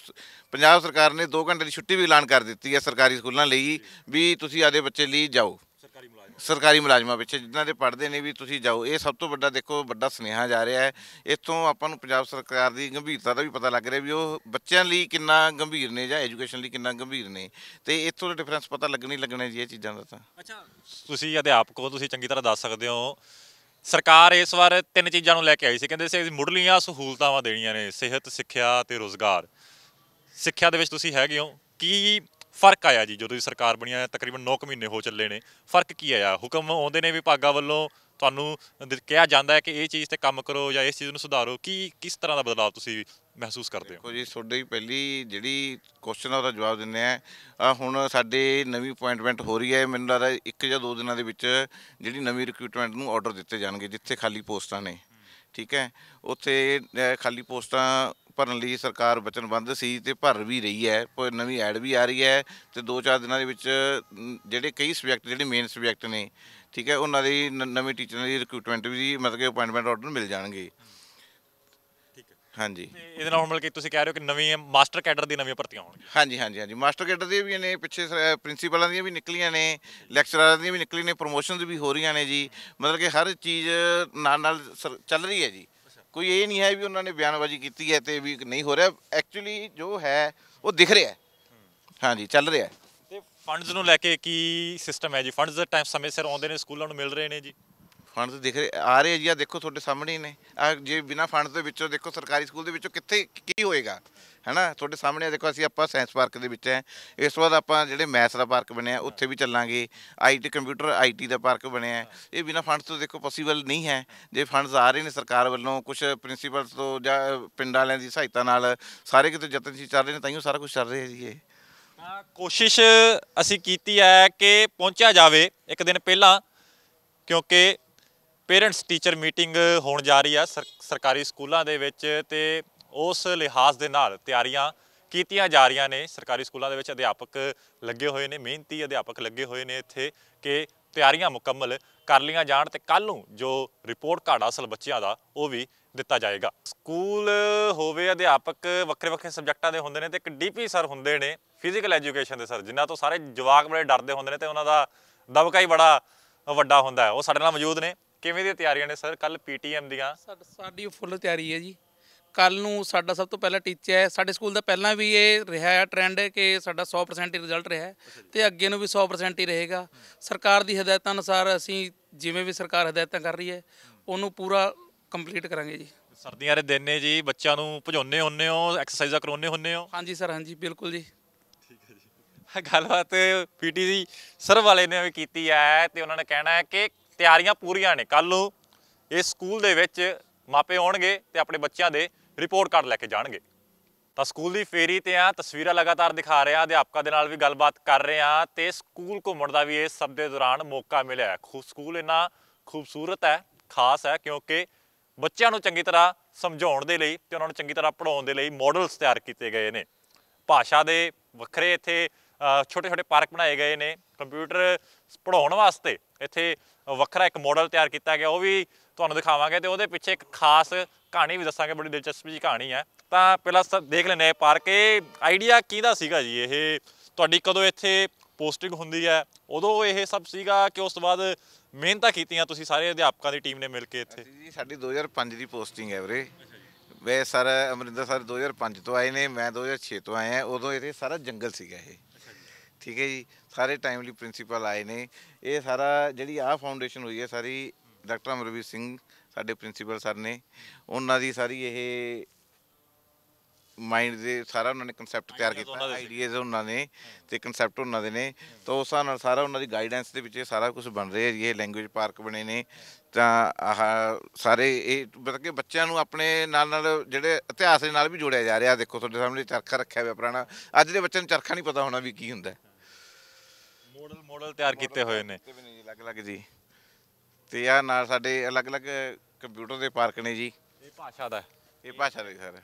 ਪੰਜਾਬ ਸਰਕਾਰ ਨੇ 2 ਘੰਟੇ ਦੀ ਛੁੱਟੀ ਵੀ ਐਲਾਨ ਕਰ ਦਿੱਤੀ ਹੈ ਸਰਕਾਰੀ ਸਕੂਲਾਂ ਲਈ ਵੀ ਤੁਸੀਂ ਆਦੇ ਬੱਚੇ ਲਈ ਜਾਓ ਸਰਕਾਰੀ ਮੁਲਾਜ਼ਮਾਂ ਪਿੱਛੇ ਜਿਨ੍ਹਾਂ ਦੇ ਪੜਦੇ ਨੇ ਵੀ ਤੁਸੀਂ ਜਾਓ ਇਹ ਸਭ ਤੋਂ ਵੱਡਾ ਦੇਖੋ ਵੱਡਾ ਸੁਨੇਹਾ ਜਾ ਰਿਹਾ ਹੈ ਇਥੋਂ ਆਪਾਂ ਨੂੰ ਪੰਜਾਬ ਸਰਕਾਰ ਦੀ ਗੰਭੀਰਤਾ ਦਾ ਵੀ ਪਤਾ ਲੱਗ ਰਿਹਾ ਵੀ ਉਹ ਬੱਚਿਆਂ ਲਈ ਕਿੰਨਾ ਗੰਭੀਰ ਨੇ ਜਾਂ ਐਜੂਕੇਸ਼ਨ ਲਈ ਕਿੰਨਾ ਗੰਭੀਰ ਨੇ ਤੇ ਇਥੋਂ ਦਾ ਡਿਫਰੈਂਸ ਪਤਾ ਲੱਗਣੀ ਲੱਗਣਾ ਜੀ ਇਹ ਚੀਜ਼ਾਂ ਦਾ ਤਾਂ ਅੱਛਾ ਤੁਸੀਂ ਅਧਿਆਪਕ ਹੋ ਤੁਸੀਂ ਚੰਗੀ ਤਰ੍ਹਾਂ ਦੱਸ ਸਕਦੇ ਹੋ ਸਰਕਾਰ ਇਸ ਵਾਰ ਤਿੰਨ ਚੀਜ਼ਾਂ ਨੂੰ ਲੈ ਕੇ ਆਈ ਸੀ ਕਹਿੰਦੇ ਸੀ ਮੁੱਢਲੀਆਂ ਸਹੂਲਤਾਵਾਂ ਦੇਣੀਆਂ ਨੇ ਸਿਹਤ ਸਿੱਖਿਆ ਤੇ ਰੋਜ਼ਗਾਰ ਸਿੱਖਿਆ ਦੇ ਵਿੱਚ ਤੁਸੀਂ ਹੈਗੇ ਹੋ ਕੀ ਫਰਕ ਆਇਆ ਜੀ ਜਦੋਂ ਦੀ ਸਰਕਾਰ ਬਣੀ ਆ ਤਕਰੀਬਨ 9 ਮਹੀਨੇ ਹੋ ਚੱਲੇ ਨੇ ਫਰਕ ਕੀ ਆਇਆ ਹੁਕਮ ਆਉਂਦੇ ਨੇ ਵਿਭਾਗਾਂ ਵੱਲੋਂ ਤੁਹਾਨੂੰ ਕਿਹਾ ਜਾਂਦਾ ਹੈ ਕਿ ਇਹ ਚੀਜ਼ ਤੇ ਕੰਮ ਕਰੋ ਜਾਂ ਇਸ ਚੀਜ਼ ਨੂੰ ਸੁਧਾਰੋ ਕੀ ਕਿਸ ਤਰ੍ਹਾਂ ਦਾ ਬਦਲਾਅ ਤੁਸੀਂ ਮਹਿਸੂਸ ਕਰਦੇ ਹੋ ਦੇਖੋ ਜੀ ਤੁਹਾਡੀ ਪਹਿਲੀ ਜਿਹੜੀ ਕੁਐਸਚਨ ਆ ਉਹਦਾ ਜਵਾਬ ਦਿੰਨੇ ਆ ਹੁਣ ਸਾਡੇ ਨਵੀਂ ਅਪਾਇੰਟਮੈਂਟ ਹੋ ਰਹੀ ਹੈ ਮੈਨੂੰ ਲੱਗਦਾ ਇੱਕ ਜਾਂ ਦੋ ਦਿਨਾਂ ਦੇ ਵਿੱਚ ਜਿਹੜੀ ਨਵੀਂ ਰਿਕਰੂਟਮੈਂਟ ਨੂੰ ਆਰਡਰ ਦਿੱਤੇ ਜਾਣਗੇ ਜਿੱਥੇ ਖਾਲੀ ਪੋਸਟਾਂ ਨੇ ਠੀਕ ਹੈ ਉੱਥੇ ਖਾਲੀ ਪੋਸਟਾਂ ਭਰਨ ਲਈ ਸਰਕਾਰ ਵਚਨਬੰਦ ਸੀ ਤੇ ਭਰ ਵੀ ਰਹੀ ਹੈ ਕੋਈ ਨਵੀਂ ਐਡ ਵੀ ਆ ਰਹੀ ਹੈ ਤੇ 2-4 ਦਿਨਾਂ ਦੇ ਵਿੱਚ ਜਿਹੜੇ ਕਈ ਸਬਜੈਕਟ ਜਿਹੜੇ ਮੇਨ ਸਬਜੈਕਟ ਨੇ ਠੀਕ ਹੈ ਉਹਨਾਂ ਦੀ ਨਵੇਂ ਟੀਚਰਾਂ ਦੀ ਰਿਕਰੂਟਮੈਂਟ ਵੀ ਮਤਲਬ ਕਿ ਅਪਾਇੰਟਮੈਂਟ ਆਰਡਰ ਮਿਲ ਜਾਣਗੇ ਹਾਂਜੀ ਇਹਦੇ ਨਾਲ ਹੁਣ ਮਿਲ ਕੇ ਤੁਸੀਂ ਕਹਿ ਰਹੇ ਹੋ ਕਿ ਨਵੀਂ ਮਾਸਟਰ ਕੈਡਰ ਦੀ ਨਵੀਆਂ ਭਰਤੀਆਂ ਹੋਣਗੀਆਂ ਹਾਂਜੀ ਹਾਂਜੀ ਹਾਂਜੀ ਮਾਸਟਰ ਕੈਡਰ ਦੀਆਂ ਵੀ ਨੇ ਪਿੱਛੇ ਪ੍ਰਿੰਸੀਪਲਾਂ ਦੀਆਂ ਵੀ ਨਿਕਲੀਆਂ ਨੇ ਲੈਕਚਰਰਾਂ ਦੀਆਂ ਵੀ ਨਿਕਲੀਆਂ ਨੇ ਪ੍ਰੋਮੋਸ਼ਨਸ ਵੀ ਹੋ ਰਹੀਆਂ ਨੇ ਜੀ ਮਤਲਬ ਕਿ ਹਰ ਚੀਜ਼ ਨਾਲ ਨਾਲ ਚੱਲ ਰਹੀ ਹੈ ਜੀ ਕੋਈ ਇਹ ਨਹੀਂ ਹੈ ਵੀ ਉਹਨਾਂ ਨੇ ਬਿਆਨਬਾਜ਼ੀ ਕੀਤੀ ਹੈ ਤੇ ਵੀ ਨਹੀਂ ਹੋ ਰਿਹਾ ਐਕਚੁਅਲੀ ਜੋ ਹੈ ਉਹ ਦਿਖ ਰਿਹਾ ਹਾਂਜੀ ਚੱਲ ਰਿਹਾ ਤੇ ਫੰਡਸ ਨੂੰ ਲੈ ਕੇ ਕੀ ਸਿਸਟਮ ਹੈ ਜੀ ਫੰਡਸ ਦਾ ਟਾਈਮ ਸਮੇਂ ਸਿਰ ਆਉਂਦੇ ਨੇ ਸਕੂਲਾਂ ਨੂੰ ਮਿਲ ਰਹੇ ਨੇ ਜੀ ਫੰਡ ਦੇਖ ਰਹੇ ਆ ਰਹੇ ਜੀ ਆ ਦੇਖੋ ਤੁਹਾਡੇ ਸਾਹਮਣੇ ਹੀ ਨੇ ਆ ਜੇ ਬਿਨਾ ਫੰਡ ਦੇ ਵਿੱਚੋਂ ਦੇਖੋ ਸਰਕਾਰੀ ਸਕੂਲ ਦੇ ਵਿੱਚੋਂ ਕਿੱਥੇ ਕੀ ਹੋਏਗਾ ਹੈਨਾ ਤੁਹਾਡੇ ਸਾਹਮਣੇ ਆ ਦੇਖੋ ਅਸੀਂ ਆਪਾਂ ਸਾਇੰਸ ਪਾਰਕ ਦੇ ਵਿੱਚ ਆ ਇਸ ਤੋਂ ਬਾਅਦ ਆਪਾਂ ਜਿਹੜੇ ਮੈਥ ਦਾ ਪਾਰਕ ਬਣਿਆ ਉੱਥੇ ਵੀ ਚੱਲਾਂਗੇ ਆਈਟੀ ਕੰਪਿਊਟਰ ਆਈਟੀ ਦਾ ਪਾਰਕ ਬਣਿਆ ਇਹ ਬਿਨਾ ਫੰਡ ਤੋਂ ਦੇਖੋ ਪੋਸੀਬਲ ਨਹੀਂ ਹੈ ਜੇ ਫੰਡਸ ਆ ਰਹੇ ਨੇ ਸਰਕਾਰ ਵੱਲੋਂ ਕੁਝ ਪ੍ਰਿੰਸੀਪਲ ਤੋਂ ਜਾਂ ਪਿੰਡ ਵਾਲਿਆਂ ਦੀ ਸਹਾਇਤਾ ਨਾਲ ਸਾਰੇ ਕਿਤੇ ਯਤਨ ਚੱਲ ਰਹੇ ਨੇ ਤਾਈਓ ਸਾਰਾ ਕੁਝ ਚੱਲ ਰਿਹਾ ਜੀ ਇਹ ਕੋਸ਼ਿਸ਼ ਅਸੀਂ ਕੀਤੀ ਹੈ ਕਿ ਪਹੁੰਚਿਆ ਜਾਵੇ ਇੱਕ ਦਿਨ ਪਹਿਲਾਂ ਕਿਉਂਕਿ ਪੇਰੈਂਟਸ ਟੀਚਰ ਮੀਟਿੰਗ ਹੋਣ ਜਾ ਰਹੀ ਆ ਸਰਕਾਰੀ ਸਕੂਲਾਂ ਦੇ ਵਿੱਚ ਤੇ ਉਸ ਲਿਹਾਜ਼ ਦੇ ਨਾਲ ਤਿਆਰੀਆਂ ਕੀਤੀਆਂ ਜਾ ਰਹੀਆਂ ਨੇ ਸਰਕਾਰੀ ਸਕੂਲਾਂ ਦੇ ਵਿੱਚ ਅਧਿਆਪਕ ਲੱਗੇ ਹੋਏ ਨੇ ਮਿਹਨਤੀ ਅਧਿਆਪਕ ਲੱਗੇ ਹੋਏ ਨੇ ਇੱਥੇ ਕਿ ਤਿਆਰੀਆਂ ਮੁਕੰਮਲ ਕਰ ਲੀਆਂ ਜਾਣ ਤੇ ਕੱਲ ਨੂੰ ਜੋ ਰਿਪੋਰਟ ਕਾਰਡ ਅਸਲ ਬੱਚਿਆਂ ਦਾ ਉਹ ਵੀ ਦਿੱਤਾ ਜਾਏਗਾ ਸਕੂਲ ਹੋਵੇ ਅਧਿਆਪਕ ਵੱਖਰੇ ਵੱਖਰੇ ਸਬਜੈਕਟਾਂ ਦੇ ਹੁੰਦੇ ਨੇ ਤੇ ਇੱਕ ਡੀਪੀ ਸਰ ਹੁੰਦੇ ਨੇ ਫਿਜ਼ੀਕਲ ਐਜੂਕੇਸ਼ਨ ਦੇ ਸਰ ਜਿਨ੍ਹਾਂ ਤੋਂ ਸਾਰੇ ਜਵਾਕ ਬੜੇ ਡਰਦੇ ਹੁੰਦੇ ਨੇ ਤੇ ਉਹਨਾਂ ਦਾ ਦਬਕਾ ਹੀ ਬੜਾ ਵੱਡਾ ਹੁੰਦਾ ਹੈ ਉਹ ਸਾਡੇ ਨਾਲ ਮੌਜੂਦ ਨੇ ਕਿਵੇਂ ਦੀਆਂ ਤਿਆਰੀਆਂ ਨੇ ਸਰ ਕੱਲ ਪੀਟੀਐਮ ਦੀਆਂ ਸਾਡੀ ਫੁੱਲ ਤਿਆਰੀ ਹੈ ਜੀ ਕੱਲ ਨੂੰ ਸਾਡਾ ਸਭ ਤੋਂ ਪਹਿਲਾ ਟੀਚਾ ਹੈ ਸਾਡੇ ਸਕੂਲ ਦਾ ਪਹਿਲਾਂ ਵੀ ਇਹ ਰਿਹਾ ਹੈ ਟ੍ਰੈਂਡ ਹੈ ਕਿ ਸਾਡਾ 100% ਹੀ ਰਿਜ਼ਲਟ ਰਿਹਾ ਤੇ ਅੱਗੇ ਨੂੰ ਵੀ 100% ਹੀ ਰਹੇਗਾ ਸਰਕਾਰ ਦੀ ਹਦਾਇਤਾਂ ਅਨੁਸਾਰ ਅਸੀਂ ਜਿਵੇਂ ਵੀ ਸਰਕਾਰ ਹਦਾਇਤਾਂ ਕਰ ਰਹੀ ਹੈ ਉਹਨੂੰ ਪੂਰਾ ਕੰਪਲੀਟ ਕਰਾਂਗੇ ਜੀ ਸਰਦੀਆਂ ਦੇ ਦਿਨ ਨੇ ਜੀ ਬੱਚਿਆਂ ਨੂੰ ਭਜਾਉਨੇ ਹੁੰਨੇ ਹੋ ਐਕਸਰਸਾਈਜ਼ਾਂ ਕਰਾਉਨੇ ਹੁੰਨੇ ਹੋ ਹਾਂਜੀ ਸਰ ਹਾਂਜੀ ਬਿਲਕੁਲ ਜੀ ਗੱਲਬਾਤ ਪੀਟੀ ਦੀ ਸਰ ਵਾਲੇ ਨੇ ਵੀ ਕੀਤੀ ਹੈ ਤੇ ਉਹਨਾਂ ਨੇ ਕਹਿਣਾ ਹੈ ਕਿ ਤਿਆਰੀਆਂ ਪੂਰੀਆਂ ਨੇ ਕੱਲ ਨੂੰ ਇਸ ਸਕੂਲ ਦੇ ਵਿੱਚ ਮਾਪੇ ਆਉਣਗੇ ਤੇ ਆਪਣੇ ਬੱਚਿਆਂ ਦੇ ਰਿਪੋਰਟ ਕਾਰਡ ਲੈ ਕੇ ਜਾਣਗੇ ਤਾਂ ਸਕੂਲ ਦੀ ਫੇਰੀ ਤੇ ਆ ਤਸਵੀਰਾਂ ਲਗਾਤਾਰ ਦਿਖਾ ਰਿਹਾ ਅਧਿਆਪਕਾਂ ਦੇ ਨਾਲ ਵੀ ਗੱਲਬਾਤ ਕਰ ਰਿਹਾ ਤੇ ਸਕੂਲ ਘੁੰਮਣ ਦਾ ਵੀ ਇਸ ਸਭ ਦੇ ਦੌਰਾਨ ਮੌਕਾ ਮਿਲਿਆ ਖੂਬ ਸਕੂਲ ਇੰਨਾ ਖੂਬਸੂਰਤ ਹੈ ਖਾਸ ਹੈ ਕਿਉਂਕਿ ਬੱਚਿਆਂ ਨੂੰ ਚੰਗੀ ਤਰ੍ਹਾਂ ਸਮਝਾਉਣ ਦੇ ਲਈ ਤੇ ਉਹਨਾਂ ਨੂੰ ਚੰਗੀ ਤਰ੍ਹਾਂ ਪੜਾਉਣ ਦੇ ਲਈ ਮਾਡਲਸ ਤਿਆਰ ਕੀਤੇ ਗਏ ਨੇ ਭਾਸ਼ਾ ਦੇ ਵੱਖਰੇ ਇੱਥੇ ਛੋਟੇ ਛੋਟੇ ਪਾਰਕ ਬਣਾਏ ਗਏ ਨੇ ਕੰਪਿਊਟਰ ਪੜਾਉਣ ਵਾਸਤੇ ਇੱਥੇ ਵੱਖਰਾ ਇੱਕ ਮਾਡਲ ਤਿਆਰ ਕੀਤਾ ਗਿਆ ਉਹ ਵੀ ਤੁਹਾਨੂੰ ਦਿਖਾਵਾਂਗੇ ਤੇ ਉਹਦੇ ਪਿੱਛੇ ਇੱਕ ਖਾਸ ਕਹਾਣੀ ਵੀ ਦੱਸਾਂਗੇ ਬੜੀ ਦਿਲਚਸਪ ਜੀ ਕਹਾਣੀ ਹੈ ਤਾਂ ਪਹਿਲਾਂ ਦੇਖ ਲੈਨੇ ਪਾਰਕ ਇਹ ਆਈਡੀਆ ਕਿਹਦਾ ਸੀਗਾ ਜੀ ਇਹ ਤੁਹਾਡੀ ਕਦੋਂ ਇੱਥੇ ਪੋਸਟਿੰਗ ਹੁੰਦੀ ਹੈ ਉਦੋਂ ਇਹ ਸਭ ਸੀਗਾ ਕਿ ਉਸ ਤੋਂ ਬਾਅਦ ਮਿਹਨਤਾਂ ਕੀਤੀਆਂ ਤੁਸੀਂ ਸਾਰੇ ਅਧਿਆਪਕਾਂ ਦੀ ਟੀਮ ਨੇ ਮਿਲ ਕੇ ਇੱਥੇ ਜੀ ਸਾਡੀ 2005 ਦੀ ਪੋਸਟਿੰਗ ਹੈ ਵੀਰੇ ਵੇ ਸਰ ਅਮਰਿੰਦਰ ਸਰ 2005 ਤੋਂ ਆਏ ਨੇ ਮੈਂ 2006 ਤੋਂ ਆਇਆ ਉਦੋਂ ਇਹ ਸਾਰਾ ਜੰਗਲ ਸੀਗਾ ਇਹ ਠੀਕ ਹੈ ਜੀ ਸਾਰੇ ਟਾਈਮਲੀ ਪ੍ਰਿੰਸੀਪਲ ਆਏ ਨੇ ਇਹ ਸਾਰਾ ਜਿਹੜੀ ਆ ਫਾਊਂਡੇਸ਼ਨ ਹੋਈ ਹੈ ਸਾਰੀ ਡਾਕਟਰ ਅਮਰਵੀਰ ਸਿੰਘ ਸਾਡੇ ਪ੍ਰਿੰਸੀਪਲ ਸਰ ਨੇ ਉਹਨਾਂ ਦੀ ਸਾਰੀ ਇਹ ਮਾਈਂਡ ਦੇ ਸਾਰਾ ਉਹਨਾਂ ਨੇ ਕਨਸੈਪਟ ਤਿਆਰ ਕੀਤਾ ਆਈਡੀਆਜ਼ ਉਹਨਾਂ ਨੇ ਤੇ ਕਨਸੈਪਟ ਉਹਨਾਂ ਦੇ ਨੇ ਤਾਂ ਉਸ ਨਾਲ ਸਾਰਾ ਉਹਨਾਂ ਦੀ ਗਾਈਡੈਂਸ ਦੇ ਵਿੱਚ ਇਹ ਸਾਰਾ ਕੁਝ ਬਣ ਰਿਹਾ ਜੀ ਇਹ ਲੈਂਗੁਏਜ ਪਾਰਕ ਬਣੇ ਨੇ ਤਾਂ ਆਹ ਸਾਰੇ ਇਹ ਮਤਲਬ ਕਿ ਬੱਚਿਆਂ ਨੂੰ ਆਪਣੇ ਨਾਲ ਨਾਲ ਜਿਹੜੇ ਇਤਿਹਾਸ ਦੇ ਨਾਲ ਵੀ ਜੋੜਿਆ ਜਾ ਰਿਹਾ ਦੇਖੋ ਤੁਹਾਡੇ ਸਾਹਮਣੇ ਚਰਖਾ ਰੱਖਿਆ ਹੋਇਆ ਪੁਰਾਣਾ ਅੱਜ ਦੇ ਬੱਚਿਆਂ ਨੂੰ ਚਰਖਾ ਨਹੀਂ ਪਤਾ ਹੋਣਾ ਵੀ ਕੀ ਹੁੰਦਾ ਮਾਡਲ ਮਾਡਲ ਤਿਆਰ ਕੀਤੇ ਹੋਏ ਨੇ ਵੀ ਨਹੀਂ ਅਲੱਗ-ਅਲੱਗ ਜੀ ਤੇ ਆ ਨਾਲ ਸਾਡੇ ਅਲੱਗ-ਅਲੱਗ ਕੰਪਿਊਟਰ ਦੇ ਪਾਰਕ ਨੇ ਜੀ ਇਹ ਭਾਸ਼ਾ ਦਾ ਇਹ ਭਾਸ਼ਾ ਦੇ ਸਰ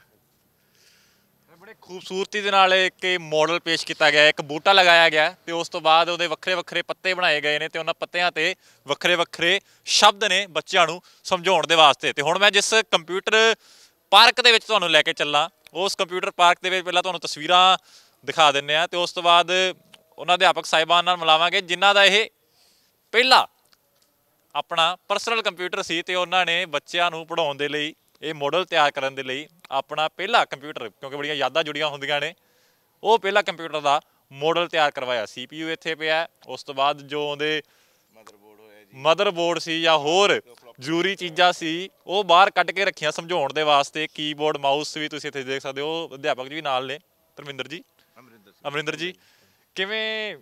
ਬੜੇ ਖੂਬਸੂਰਤੀ ਦੇ ਨਾਲ ਇੱਕ ਮਾਡਲ ਪੇਸ਼ ਕੀਤਾ ਗਿਆ ਇੱਕ ਬੂਟਾ ਲਗਾਇਆ ਗਿਆ ਤੇ ਉਸ ਤੋਂ ਬਾਅਦ ਉਹਦੇ ਵੱਖਰੇ ਵੱਖਰੇ ਪੱਤੇ ਬਣਾਏ ਗਏ ਨੇ ਤੇ ਉਹਨਾਂ ਪੱਤਿਆਂ ਤੇ ਵੱਖਰੇ ਵੱਖਰੇ ਸ਼ਬਦ ਨੇ ਬੱਚਿਆਂ ਨੂੰ ਸਮਝਾਉਣ ਦੇ ਵਾਸਤੇ ਤੇ ਹੁਣ ਮੈਂ ਜਿਸ ਕੰਪਿਊਟਰ ਪਾਰਕ ਦੇ ਵਿੱਚ ਤੁਹਾਨੂੰ ਲੈ ਕੇ ਚੱਲਾਂ ਉਸ ਕੰਪਿਊਟਰ ਪਾਰਕ ਦੇ ਵਿੱਚ ਪਹਿਲਾਂ ਤੁਹਾਨੂੰ ਤਸਵੀਰਾਂ ਦਿਖਾ ਦਿੰਨੇ ਆ ਤੇ ਉਸ ਤੋਂ ਬਾਅਦ ਉਹਨਾਂ ਅਧਿਆਪਕ ਸਾਹਿਬਾਨ ਨਾਲ ਮਿਲਾਵਾਂਗੇ ਜਿਨ੍ਹਾਂ ਦਾ ਇਹ ਪਹਿਲਾ ਆਪਣਾ ਪਰਸਨਲ ਕੰਪਿਊਟਰ ਸੀ ਤੇ ਉਹਨਾਂ ਨੇ ਬੱਚਿਆਂ ਨੂੰ ਪੜਾਉਣ ਦੇ ਲਈ ਇਹ ਮਾਡਲ ਤਿਆਰ ਕਰਨ ਦੇ ਲਈ ਆਪਣਾ ਪਹਿਲਾ ਕੰਪਿਊਟਰ ਕਿਉਂਕਿ ਬੜੀਆਂ ਯਾਦਾਂ ਜੁੜੀਆਂ ਹੁੰਦੀਆਂ ਨੇ ਉਹ ਪਹਿਲਾ ਕੰਪਿਊਟਰ ਦਾ ਮਾਡਲ ਤਿਆਰ ਕਰਵਾਇਆ CPU ਇੱਥੇ ਪਿਆ ਉਸ ਤੋਂ ਬਾਅਦ ਜੋ ਉਹਦੇ ਮਦਰਬੋਰਡ ਹੋਇਆ ਜੀ ਮਦਰਬੋਰਡ ਸੀ ਜਾਂ ਹੋਰ ਜ਼ਰੂਰੀ ਚੀਜ਼ਾਂ ਸੀ ਉਹ ਬਾਹਰ ਕੱਢ ਕੇ ਰੱਖੀਆਂ ਸਮਝਾਉਣ ਦੇ ਵਾਸਤੇ ਕੀਬੋਰਡ ਮਾਊਸ ਵੀ ਤੁਸੀਂ ਇੱਥੇ ਦੇਖ ਸਕਦੇ ਹੋ ਅਧਿਆਪਕ ਜੀ ਨਾਲ ਨੇ ਪਰਮਿੰਦਰ ਜੀ ਅਮਰਿੰਦਰ ਜੀ ਕਿਵੇਂ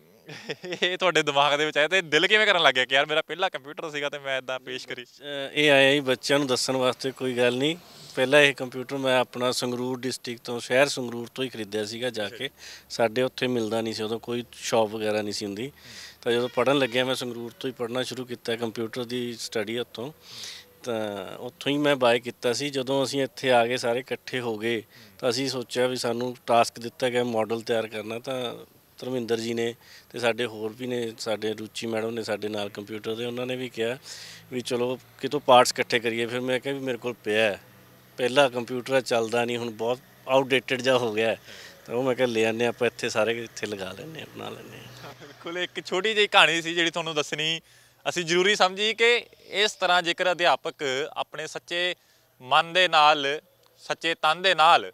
ਇਹ ਤੁਹਾਡੇ ਦਿਮਾਗ ਦੇ ਵਿੱਚ ਆਇਆ ਤੇ ਦਿਲ ਕਿਵੇਂ ਕਰਨ ਲੱਗ ਗਿਆ ਕਿ ਯਾਰ ਮੇਰਾ ਪਹਿਲਾ ਕੰਪਿਊਟਰ ਸੀਗਾ ਤੇ ਮੈਂ ਇਦਾਂ ਪੇਸ਼ ਕਰੀ ਇਹ ਆਇਆ ਹੀ ਬੱਚਿਆਂ ਨੂੰ ਦੱਸਣ ਵਾਸਤੇ ਕੋਈ ਗੱਲ ਨਹੀਂ ਪਹਿਲਾ ਇਹ ਕੰਪਿਊਟਰ ਮੈਂ ਆਪਣਾ ਸੰਗਰੂਰ ਡਿਸਟ੍ਰਿਕਟ ਤੋਂ ਸ਼ਹਿਰ ਸੰਗਰੂਰ ਤੋਂ ਹੀ ਖਰੀਦਿਆ ਸੀਗਾ ਜਾ ਕੇ ਸਾਡੇ ਉੱਥੇ ਮਿਲਦਾ ਨਹੀਂ ਸੀ ਉਦੋਂ ਕੋਈ ਸ਼ਾਪ ਵਗੈਰਾ ਨਹੀਂ ਸੀ ਹੁੰਦੀ ਤਾਂ ਜਦੋਂ ਪੜਨ ਲੱਗਿਆ ਮੈਂ ਸੰਗਰੂਰ ਤੋਂ ਹੀ ਪੜਨਾ ਸ਼ੁਰੂ ਕੀਤਾ ਕੰਪਿਊਟਰ ਦੀ ਸਟੱਡੀ ਉੱਥੋਂ ਤਾਂ ਉੱਥੋਂ ਹੀ ਮੈਂ ਬਾਏ ਕੀਤਾ ਸੀ ਜਦੋਂ ਅਸੀਂ ਇੱਥੇ ਆ ਗਏ ਸਾਰੇ ਇਕੱਠੇ ਹੋ ਗਏ ਤਾਂ ਅਸੀਂ ਸੋਚਿਆ ਵੀ ਸਾਨੂੰ ਟਾਸਕ ਦਿੱਤਾ ਗਿਆ ਮਾਡਲ ਤਿਆਰ ਕਰਨਾ ਤਾਂ ਧਰਮਿੰਦਰ ਜੀ ਨੇ ਤੇ ਸਾਡੇ ਹੋਰ ਵੀ ਨੇ ਸਾਡੇ ਰੁਚੀ ਮੈਡਮ ਨੇ ਸਾਡੇ ਨਾਲ ਕੰਪਿਊਟਰ ਦੇ ਉਹਨਾਂ ਨੇ ਵੀ ਕਿਹਾ ਵੀ ਚਲੋ ਕਿਤੋਂ ਪਾਰਟਸ ਇਕੱਠੇ ਕਰੀਏ ਫਿਰ ਮੈਂ ਕਿਹਾ ਵੀ ਮੇਰੇ ਕੋਲ ਪਿਆ ਪਹਿਲਾ ਕੰਪਿਊਟਰ ਚੱਲਦਾ ਨਹੀਂ ਹੁਣ ਬਹੁਤ ਆਊਟਡੇਟਡ ਜਾ ਹੋ ਗਿਆ ਤਾਂ ਉਹ ਮੈਂ ਕਿਹਾ ਲੈ ਆਨੇ ਆਪਾਂ ਇੱਥੇ ਸਾਰੇ ਇੱਥੇ ਲਗਾ ਲੈਨੇ ਆ ਬਣਾ ਲੈਨੇ ਆ ਬਿਲਕੁਲ ਇੱਕ ਛੋਟੀ ਜਿਹੀ ਕਹਾਣੀ ਸੀ ਜਿਹੜੀ ਤੁਹਾਨੂੰ ਦੱਸਣੀ ਅਸੀਂ ਜ਼ਰੂਰੀ ਸਮਝੀ ਕਿ ਇਸ ਤਰ੍ਹਾਂ ਜੇਕਰ ਅਧਿਆਪਕ ਆਪਣੇ ਸੱਚੇ ਮਨ ਦੇ ਨਾਲ ਸੱਚੇ ਤਨ ਦੇ ਨਾਲ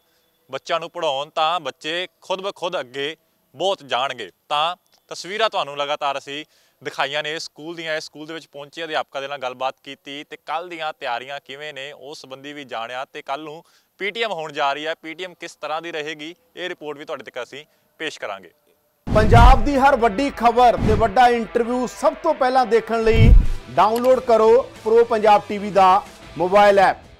ਬੱਚਿਆਂ ਨੂੰ ਪੜਾਉਣ ਤਾਂ ਬੱਚੇ ਖੁਦ ਬਖੁਦ ਅੱਗੇ ਬਹੁਤ ਜਾਣਗੇ ਤਾਂ ਤਸਵੀਰਾਂ ਤੁਹਾਨੂੰ ਲਗਾਤਾਰ ਅਸੀਂ ਦਿਖਾਈਆਂ ਨੇ ਸਕੂਲ ਦੀਆਂ ਇਸ ਸਕੂਲ ਦੇ ਵਿੱਚ ਪਹੁੰਚੇ ਅਧਿਆਪਕਾਂ ਦੇ ਨਾਲ ਗੱਲਬਾਤ ਕੀਤੀ ਤੇ ਕੱਲ ਦੀਆਂ ਤਿਆਰੀਆਂ ਕਿਵੇਂ ਨੇ ਉਸ ਸੰਬੰਧੀ ਵੀ ਜਾਣਿਆ ਤੇ ਕੱਲ ਨੂੰ ਪੀਟੀਐਮ ਹੋਣ ਜਾ ਰਹੀ ਹੈ ਪੀਟੀਐਮ ਕਿਸ ਤਰ੍ਹਾਂ ਦੀ ਰਹੇਗੀ ਇਹ ਰਿਪੋਰਟ ਵੀ ਤੁਹਾਡੇ ਤੱਕ ਅਸੀਂ ਪੇਸ਼ ਕਰਾਂਗੇ ਪੰਜਾਬ ਦੀ ਹਰ ਵੱਡੀ ਖਬਰ ਤੇ ਵੱਡਾ ਇੰਟਰਵਿਊ ਸਭ ਤੋਂ ਪਹਿਲਾਂ ਦੇਖਣ ਲਈ ਡਾਊਨਲੋਡ ਕਰੋ ਪ੍ਰੋ ਪੰਜਾਬ ਟੀਵੀ ਦਾ ਮੋਬਾਈਲ ਐਪ